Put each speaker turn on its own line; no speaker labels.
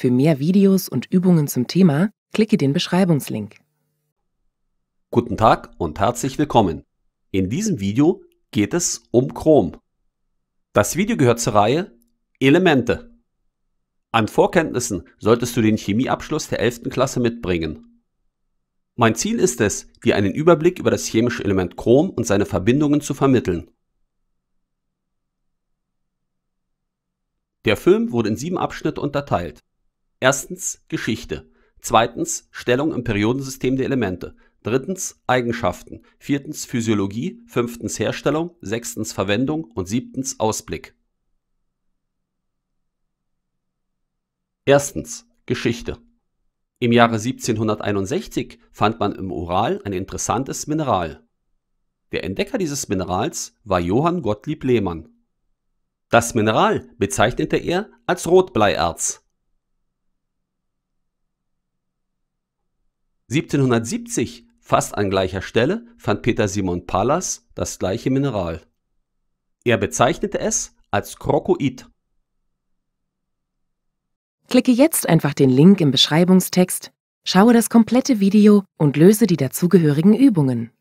Für mehr Videos und Übungen zum Thema klicke den Beschreibungslink.
Guten Tag und herzlich willkommen. In diesem Video geht es um Chrom. Das Video gehört zur Reihe Elemente. An Vorkenntnissen solltest du den Chemieabschluss der 11. Klasse mitbringen. Mein Ziel ist es, dir einen Überblick über das chemische Element Chrom und seine Verbindungen zu vermitteln. Der Film wurde in sieben Abschnitte unterteilt. Erstens Geschichte. Zweitens Stellung im Periodensystem der Elemente. Drittens Eigenschaften. Viertens Physiologie. Fünftens Herstellung. Sechstens Verwendung. Und siebtens Ausblick. Erstens Geschichte. Im Jahre 1761 fand man im Ural ein interessantes Mineral. Der Entdecker dieses Minerals war Johann Gottlieb Lehmann. Das Mineral bezeichnete er als Rotbleierz. 1770, fast an gleicher Stelle, fand Peter Simon Pallas das gleiche Mineral. Er bezeichnete es als Krokoid.
Klicke jetzt einfach den Link im Beschreibungstext, schaue das komplette Video und löse die dazugehörigen Übungen.